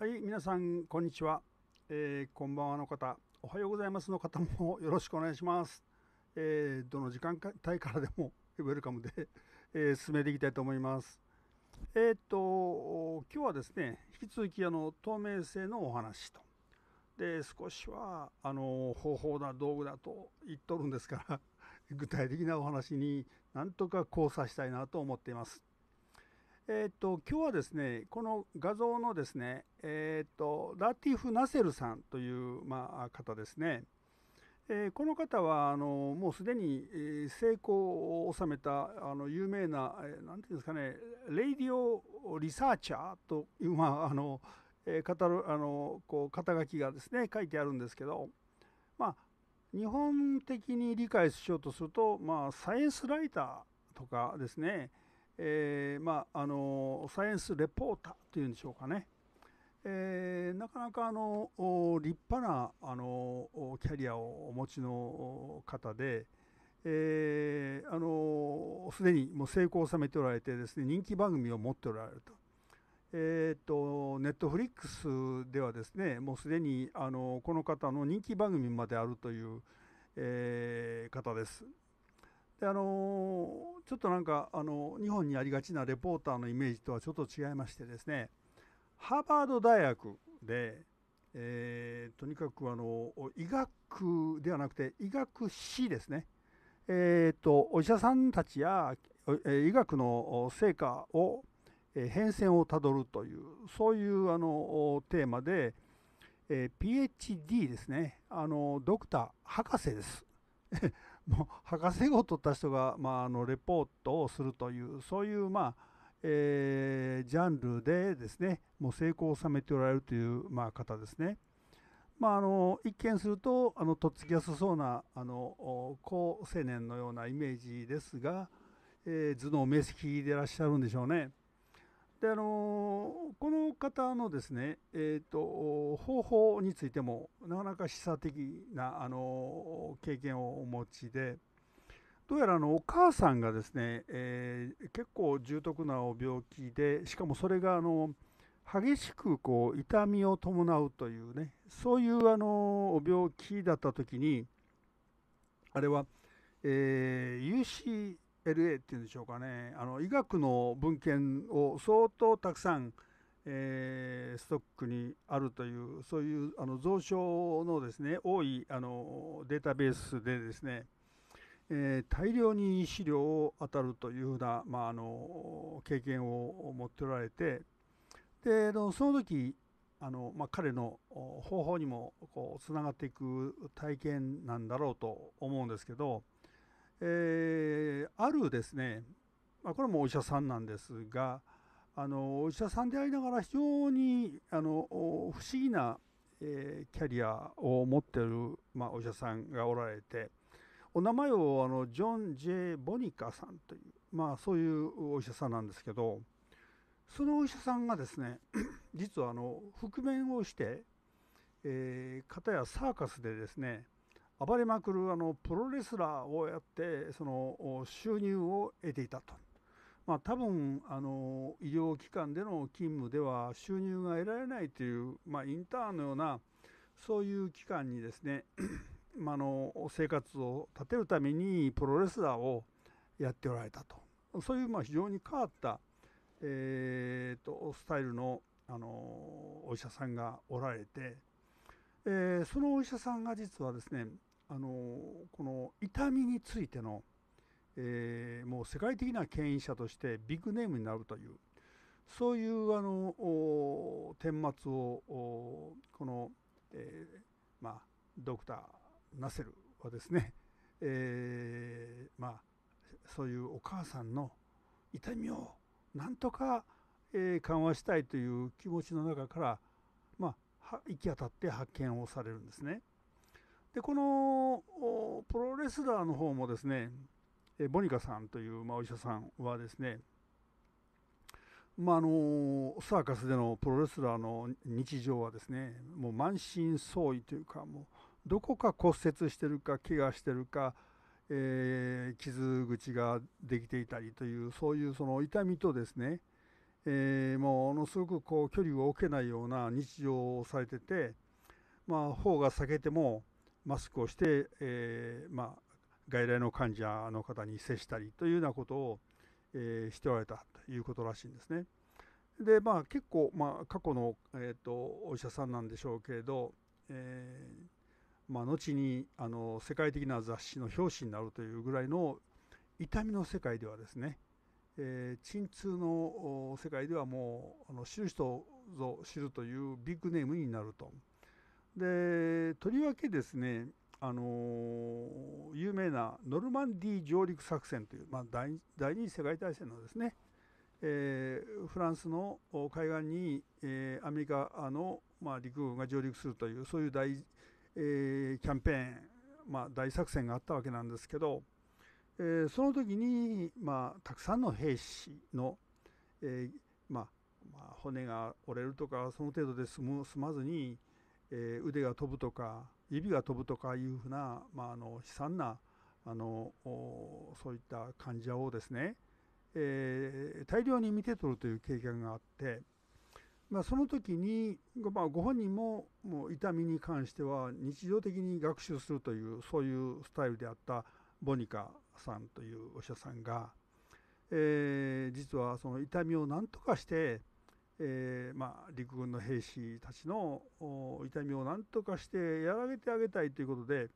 はい、皆さん、こんにちは。えー、こんばんはの方、おはようございますの方も よろしくお願いします。えー、どの時間帯からでも ウェルカムで、えー、進めていきたいと思います。えっ、と、今日はですね、引き続きあの透明性のお話と。で、少しはあの方法だ、道具だと言っとるんですから、具体的なお話になんとか交差したいなと思っています。えっ、ー、と、今日はですね、この画像のですね、えっ、ー、と、ラティフ・ナセルさんという、まあ、方ですね。えー、この方はあのもうすでに成功を収めたあの有名な何て言うんですかねレイディオリサーチャーというまああの、えー、語るあのこう肩書きがですね書いてあるんですけどまあ日本的に理解しようとするとまあサイエンスライターとかですねえー、まあ、あのサイエンスレポーターというんでしょうかね、えー、なかなかあの立派なあのキャリアをお持ちの方で、えー、あのすでにもう成功を収めておられてですね人気番組を持っておられると。えと、とネットフリックスではですねもうすでにあのこの方の人気番組まであるという、えー、方です。であのちょっとなんかあの日本にありがちなレポーターのイメージとはちょっと違いましてですねハーバード大学で、えー、とにかくあの医学ではなくて医学史ですね、えーと、お医者さんたちや医学の成果を変遷をたどるというそういうあのテーマで、えー、PhD ですねあのドクター博士です もう博士号を取った人が、まあ、あのレポートをするというそういう、まあえー、ジャンルでですねもう成功を収めておられるという、まあ、方ですね。まあ、あの一見するとあのとっつきやすそうなあの高青年のようなイメージですが、えー、頭脳明晰でいらっしゃるんでしょうね。であのこの方のですね、えーと、方法についてもなかなか示唆的なあの経験をお持ちでどうやらあのお母さんがですね、えー、結構重篤な病気でしかもそれがあの激しくこう痛みを伴うというねそういうあの病気だった時にあれは、えー、有志 LA っていうんでしょうかねあの医学の文献を相当たくさん、えー、ストックにあるというそういうあの蔵書のですね多いあのデータベースでですね、えー、大量に資料を当たるというふうな、まあ、あの経験を持っておられてでその時あの、まあ、彼の方法にもこうつながっていく体験なんだろうと思うんですけど。えー、あるですね、まあ、これもお医者さんなんですがあのお医者さんでありながら非常にあの不思議な、えー、キャリアを持ってる、まあ、お医者さんがおられてお名前をあのジョン・ジェ・ボニカさんという、まあ、そういうお医者さんなんですけどそのお医者さんがですね実はあの覆面をして、えー、片やサーカスでですね暴れまくるあのプロレスラーをやってその収入を得ていたと、まあ、多分あの医療機関での勤務では収入が得られないという、まあ、インターンのようなそういう機関にですね まあの生活を立てるためにプロレスラーをやっておられたとそういうまあ非常に変わった、えーと、スタイルのあのお医者さんがおられて。えー、そのお医者さんが実はですねあのこの痛みについての、えー、もう世界的な権威者としてビッグネームになるというそういうあの顛末をこの、えー、まあ、ドクター・ナセルはですね、えー、まあ、そういうお母さんの痛みをなんとか、えー、緩和したいという気持ちの中から、まあ、行き当たって発見をされるんですね。でこのプロレスラーの方もですねボニカさんという、まあ、お医者さんはですね、まあ、あのサーカスでのプロレスラーの日常はですねもう満身創痍というかもうどこか骨折してるか怪我してるか、えー、傷口ができていたりというそういうその痛みとですね、えー、ものすごくこう距離を置けないような日常をされてて、まあ、頬が裂けてもマスクをして、えー、まあ、外来の患者の方に接したりというようなことを、えー、しておられたということらしいんですね。でまあ結構、まあ、過去の、えーと、お医者さんなんでしょうけれど、えー、まあ、後にあの世界的な雑誌の表紙になるというぐらいの痛みの世界ではですね、えー、鎮痛の世界ではもうあの知る人ぞ知るというビッグネームになると。でとりわけですねあのー、有名なノルマンディー上陸作戦という、まあ、第二次世界大戦のですね、えー、フランスの海岸に、えー、アメリカの、まあ、陸軍が上陸するというそういう大、えキャンペーン、まあ、大作戦があったわけなんですけど、えその時に、まあ、たくさんの兵士の、えまあ、まあ、骨が折れるとかその程度で済む済まずにえ腕が飛ぶとか指が飛ぶとかいうふうな、まあ、あの悲惨なあのそういった患者をですね、えー、大量に見て取るという経験があって、まあ、その時に、まあ、ご本人ももう痛みに関しては日常的に学習するというそういうスタイルであったボニカさんというお医者さんが、えー、実はその痛みを何とかして、えー、まあ、陸軍の兵士たちの痛みをなんとかして和らげてあげたいということで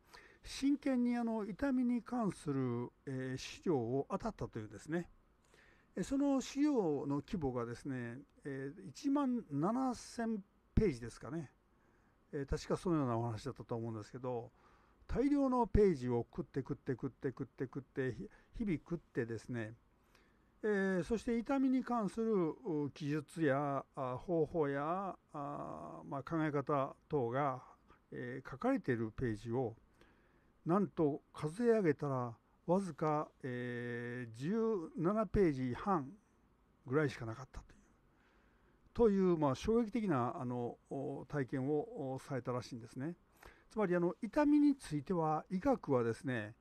真剣にあの痛みに関する、えー、資料を当たったというですねその資料の規模がですね、えー、1万7000ページですかね、え確かそのようなお話だったと思うんですけど大量のページを食って食って食って食って食って日々食ってですねえー、そして痛みに関する記述や方法やあ、まあ、考え方等が、えー、書かれているページをなんと数え上げたらわずか、えー、17ページ半ぐらいしかなかったというという、まあ、衝撃的なあの体験をされたらしいんですね。つまりあの痛みについては医学はですね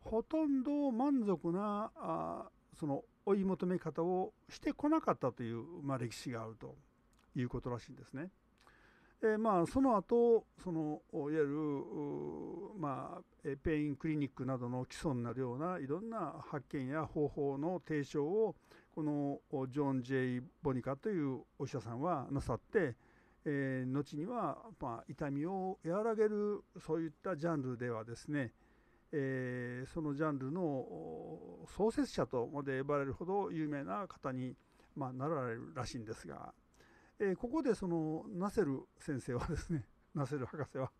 ほとんど満足なあその追い求め方をしてこなかったという、まあ、歴史があるということらしいんですね。えまあ、その後そのいわゆる、まあ、ペインクリニックなどの基礎になるようないろんな発見や方法の提唱をこのジョン・ジェイ・ボニカというお医者さんはなさって、えー、後には、まあ、痛みを和らげるそういったジャンルではですねえー、そのジャンルの創設者とまで呼ばれるほど有名な方に、まあ、なられるらしいんですが、えー、ここでそのナセル先生はですね ナセル博士は、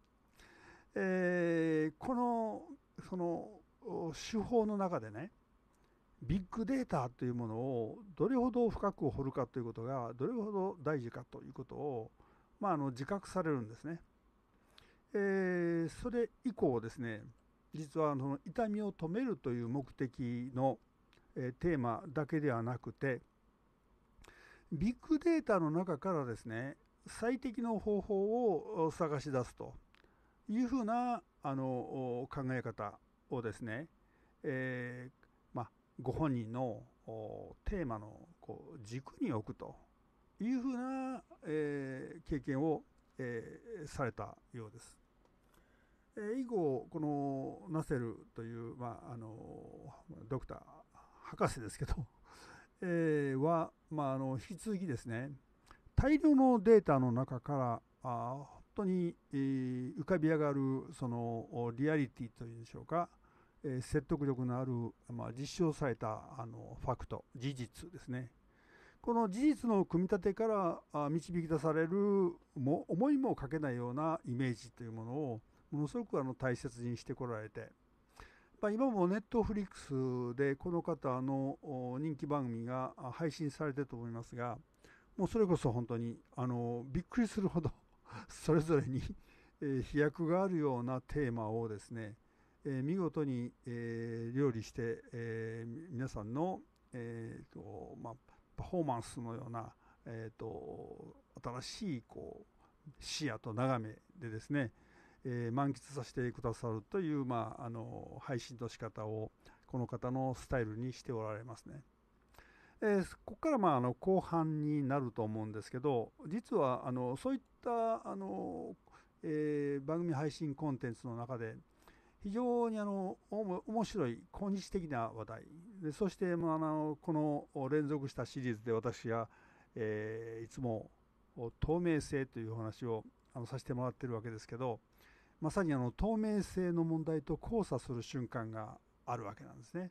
えー、このその手法の中でねビッグデータというものをどれほど深く掘るかということがどれほど大事かということを、まあ、あの自覚されるんですね。えー、それ以降ですね実はその痛みを止めるという目的の、えテーマだけではなくてビッグデータの中からですね最適の方法を探し出すというふうなあの考え方をですね、えー、まご本人のテーマのこう軸に置くというふうな、えー、経験を、えー、されたようです。以後このナセルという、まあ、あのドクター博士ですけど、えー、は、まあ、あの引き続きですね大量のデータの中からあ本当に、えー、浮かび上がるそのリアリティというんでしょうか、えー、説得力のある、まあ、実証されたあのファクト事実ですねこの事実の組み立てから導き出されるも思いもかけないようなイメージというものをものすごくあの大切にしてこられて、まあ、今もネットフリックスでこの方の人気番組が配信されてると思いますがもうそれこそ本当にあのびっくりするほどそれぞれに飛躍があるようなテーマをですね、えー、見事に、えー、料理して、えー、皆さんの、えーとまあ、パフォーマンスのような、えーと、と新しいこう視野と眺めでですね、えー、満喫させてくださるという、まあ、あの配信の仕方をこの方のスタイルにしておられますね。えー、ここからまああの後半になると思うんですけど実はあのそういったあの、えー、番組配信コンテンツの中で非常にあの面白い今日的な話題でそして、まあ、あのこの連続したシリーズで私が、えー、いつも透明性という話をあのさせてもらってるわけですけどまさにあの透明性の問題と交差する瞬間があるわけなんですね。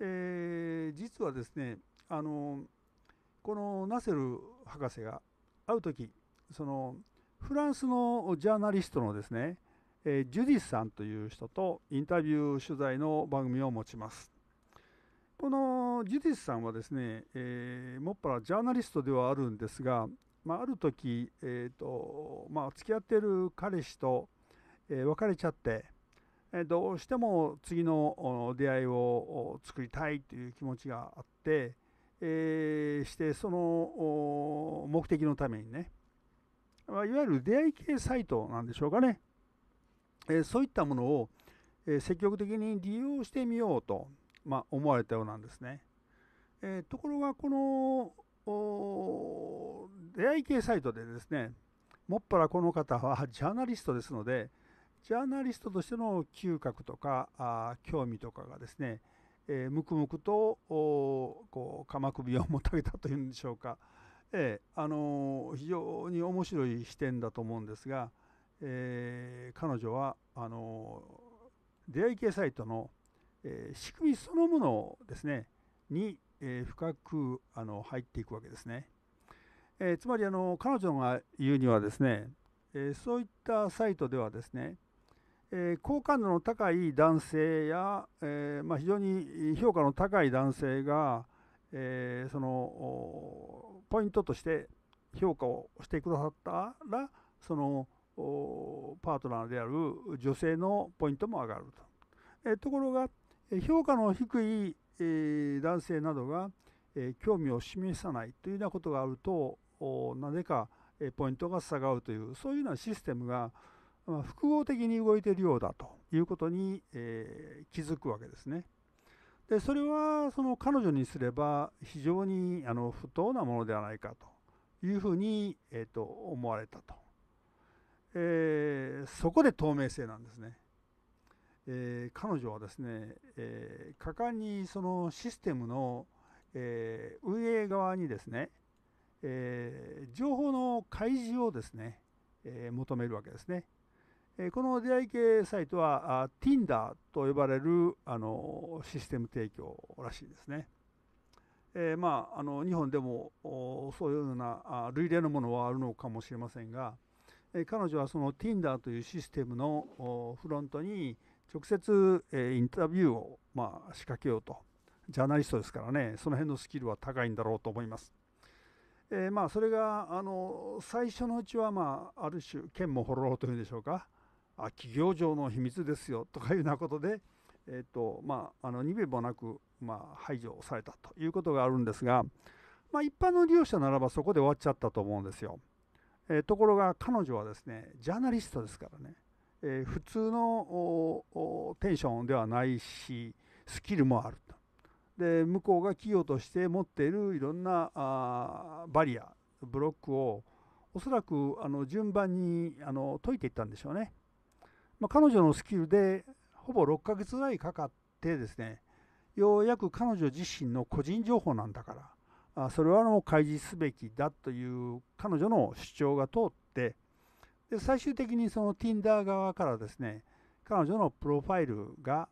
えー、実はですねあのこのナセル博士が会う時そのフランスのジャーナリストのですね、えー、ジュディスさんという人とインタビュー取材の番組を持ちます。このジュディスさんはですね、えー、もっぱらジャーナリストではあるんですが、まあ、ある時、えーとまあ、付き合っている彼氏とえ別れちゃって、えどうしても次の出会いを作りたいという気持ちがあって、えしてその目的のためにねいわゆる出会い系サイトなんでしょうかね、えそういったものを積極的に利用してみようと、まあ、思われたようなんですね。えところがこの出会い系サイトでですねもっぱらこの方はジャーナリストですので、ジャーナリストとしての嗅覚とかあ興味とかがですね、えー、むくむくとこう鎌首をもたげたというんでしょうか、えーあのー、非常に面白い視点だと思うんですが、えー、彼女はあのー、出会い系サイトの、えー、仕組みそのものですねに、えー、深くあの入っていくわけですね。えー、つまりあの彼女が言うにはですね、えー、そういったサイトではですね、えー、好感度の高い男性や、えーまあ、非常に評価の高い男性が、えー、そのポイントとして評価をしてくださったらそのパートナーである女性のポイントも上がると。えー、ところが評価の低い、えー、男性などが、えー、興味を示さないというようなことがあるとなぜか、えー、ポイントが下がるというそういうようなシステムが、まあ、複合的に動いているようだということに、えー、気づくわけですね。でそれはその彼女にすれば非常にあの不当なものではないかというふうに、えー、と思われたと、えー、そこで透明性なんですね。えー、彼女はですね、えー、果敢にそのシステムの、えー、運営側にですね、えー、情報の開示をですね、えー、求めるわけですね。えこの出会い系サイトは Tinder と呼ばれるあのシステム提供らしいですね。えー、まあ、あの日本でもそういうような類例のものはあるのかもしれませんが、えー、彼女はその Tinder というシステムのフロントに直接、えー、インタビューを、まあ、仕掛けようとジャーナリストですからねその辺のスキルは高いんだろうと思います。えまあ、それがあの最初のうちは、まあ、ある種剣もほろろというんでしょうか、あ企業上の秘密ですよとかいうようなことで、えーとまあ、あの2べもなく、まあ、排除されたということがあるんですが、まあ、一般の利用者ならばそこで終わっちゃったと思うんですよ。えー、ところが彼女はですねジャーナリストですからね、えー、普通のテンションではないしスキルもあると。で向こうが企業として持っているいろんなあバリアブロックをおそらくあの順番にあの解いていったんでしょうね。まあ、彼女のスキルでほぼ6ヶ月ぐらいかかってですねようやく彼女自身の個人情報なんだからそれはもう開示すべきだという彼女の主張が通ってで最終的にその Tinder 側からですね彼女のプロファイルが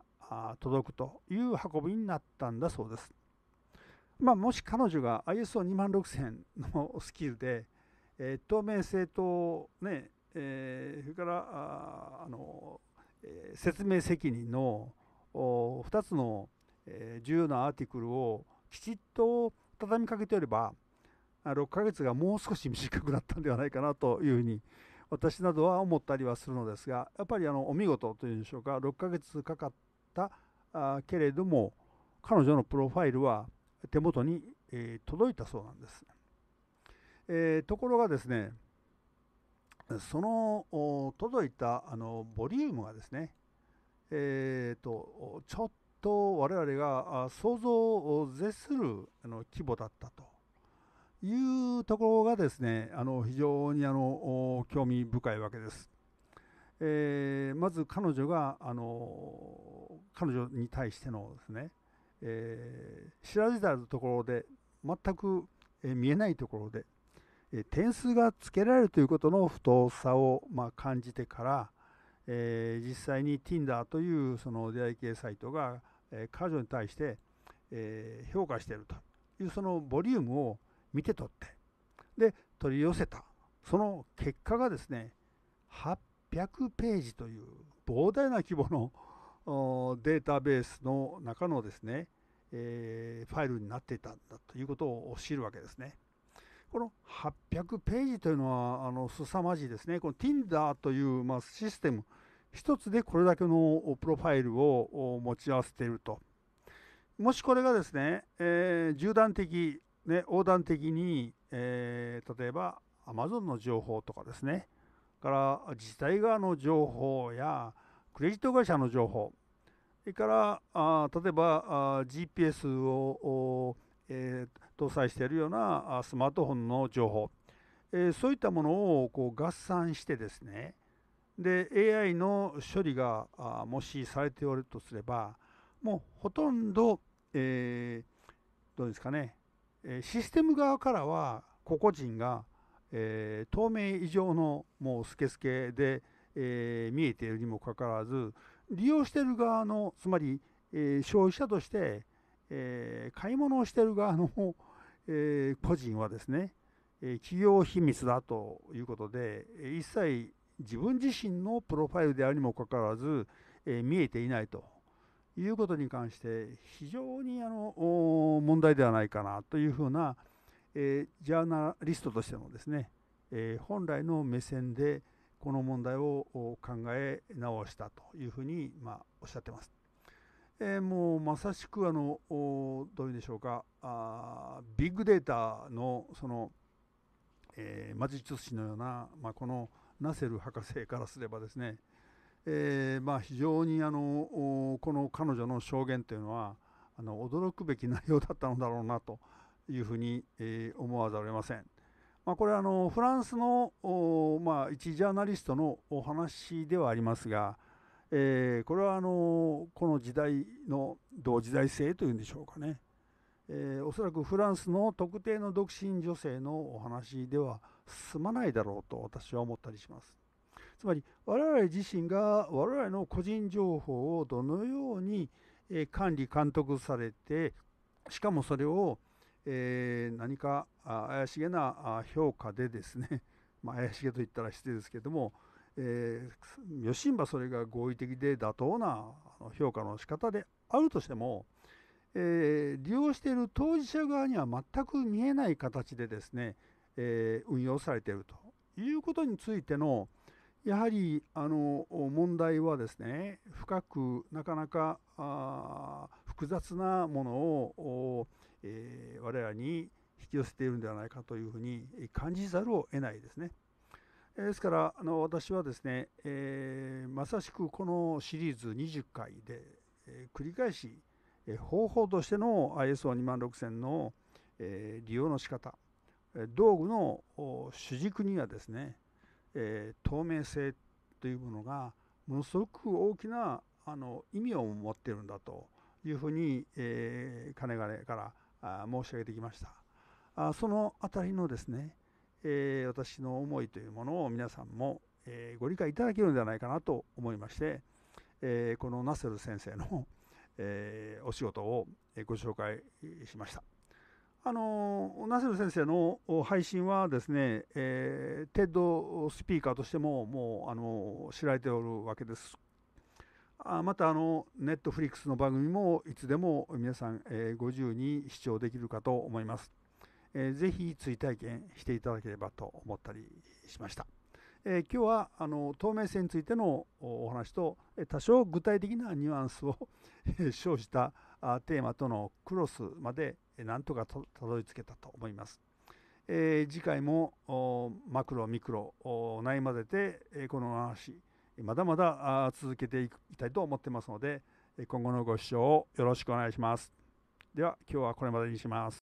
届くという運びになったんだそうです。まあ、もし彼女が ISO2 6000のスキルで、えー、透明性と、ね、えそれからあの説明責任の2つの重要なアーティクルをきちっと畳みかけておれば6ヶ月がもう少し短くなったんではないかなというふうに私などは思ったりはするのですがやっぱりあのお見事というんでしょうか6ヶ月かかったけれども彼女のプロファイルは手元に、え届いたそうなんです、えー、ところがですねその届いたあのボリュームがですね、えーと、ちょっと我々が想像を絶するあの規模だったというところがですねあの非常にあの興味深いわけです。えー、まず彼女があの彼女に対してのですね、えー、知られざるところで全く見えないところで点数がつけられるということの不当さをま感じてから、え実際に Tinder というその出会い系サイトが、え彼女に対して、え評価しているというそのボリュームを見て取ってで取り寄せたその結果がですね800ページという膨大な規模の データベースの中のですね、えファイルになっていたんだということを知るわけですね。この800ページというのはあの凄まじいですね。この Tinder という、まあ、システム一つでこれだけのプロファイルを持ち合わせていると。もしこれがですね、えー、縦断的、ね、横断的に、えー、例えば Amazon の情報とかですね、から自治体側の情報やクレジット会社の情報、それからあ例えばあ GPS を、えー、搭載しているようなスマートフォンの情報、えー、そういったものをこう合算してですねで AI の処理がもしされておるとすればもうほとんど、えー、どうですかねシステム側からは個々人が、えー、透明以上のもうスケスケで、えー、見えているにもかかわらず利用している側のつまり、えー、消費者としてえー、買い物をしている側の、えー、個人はですね、え企業秘密だということで、一切自分自身のプロファイルであるにもかかわらず、え見えていないということに関して、非常にあの問題ではないかなというふうな、えジャーナリストとしてのですね、え本来の目線でこの問題を考え直したというふうに、まおっしゃってます。えー、もうまさしくあのどういうんでしょうかあビッグデータのその、えー、魔術師のような、まあ、このナセル博士からすればですね、えーまあ、非常にあのこの彼女の証言というのはあの驚くべき内容だったのだろうなというふうに、えー、思わざるを得ません。まあ、これはあのフランスの、まあ、一ジャーナリストのお話ではありますが、えー、これはあのこの時代の同時代性というんでしょうかね、えー、おそらくフランスの特定の独身女性のお話では済まないだろうと私は思ったりします。つまり我々自身が我々の個人情報をどのように管理監督されてしかもそれをえ何か怪しげな評価でですね、まあ、怪しげと言ったら失礼ですけどもえー、余震はそれが合意的で妥当な評価の仕方であるとしても、えー、利用している当事者側には全く見えない形でですね、えー、運用されているということについてのやはりあの問題はですね深くなかなかあ複雑なものを、えー、我らに引き寄せているんではないかというふうに感じざるを得ないですね。ですからあの私はですね、えー、まさしくこのシリーズ20回で、えー、繰り返し、えー、方法としての ISO26000 の、えー、利用の仕方道具の主軸にはですね、えー、透明性というものがものすごく大きなあの意味を持っているんだというふうに、えー、金々から申し上げてきましたあそのあたりのですねえー、私の思いというものを皆さんも、えー、ご理解いただけるんではないかなと思いまして、えー、このナセル先生の、えお仕事をご紹介しました。あのナセル先生の配信はですね、えー、テッドスピーカーとしてももうあの知られておるわけです。あまたあのネットフリックスの番組もいつでも皆さん、えー、ご自由に視聴できるかと思います。えー、ぜひ追体験していただければと思ったりしました。えー、今日はあの透明性についてのお話と多少具体的なニュアンスを生じたテーマとのクロスまでなんとかたどり着けたと思います。えー、次回もマクロミクロないまぜてこの話まだまだ続けていきたいと思ってますので今後のご視聴をよろしくお願いします。では今日はこれまでにします。